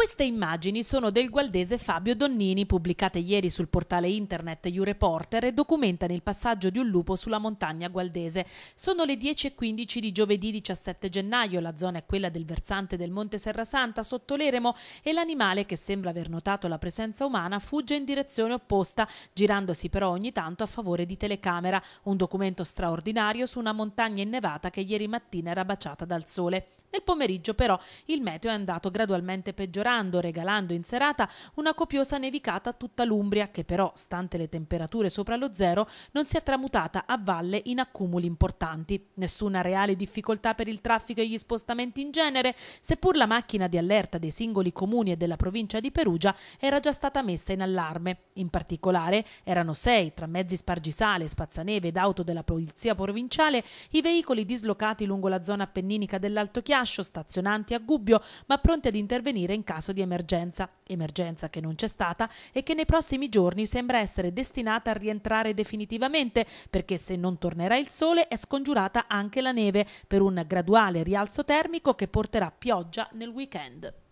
Queste immagini sono del gualdese Fabio Donnini, pubblicate ieri sul portale internet YouReporter e documentano il passaggio di un lupo sulla montagna gualdese. Sono le 10.15 di giovedì 17 gennaio, la zona è quella del versante del Monte Serrasanta sotto l'eremo e l'animale che sembra aver notato la presenza umana fugge in direzione opposta, girandosi però ogni tanto a favore di telecamera, un documento straordinario su una montagna innevata che ieri mattina era baciata dal sole. Nel pomeriggio però il meteo è andato gradualmente peggiorando migliorando, regalando in serata una copiosa nevicata a tutta l'Umbria che però, stante le temperature sopra lo zero, non si è tramutata a valle in accumuli importanti. Nessuna reale difficoltà per il traffico e gli spostamenti in genere, seppur la macchina di allerta dei singoli comuni e della provincia di Perugia era già stata messa in allarme. In particolare erano sei, tra mezzi spargisale, spazzaneve ed auto della polizia provinciale, i veicoli dislocati lungo la zona appenninica dell'Alto Chiascio, stazionanti a Gubbio, ma pronti ad intervenire in caso caso di emergenza, emergenza che non c'è stata e che nei prossimi giorni sembra essere destinata a rientrare definitivamente, perché se non tornerà il sole è scongiurata anche la neve per un graduale rialzo termico che porterà pioggia nel weekend.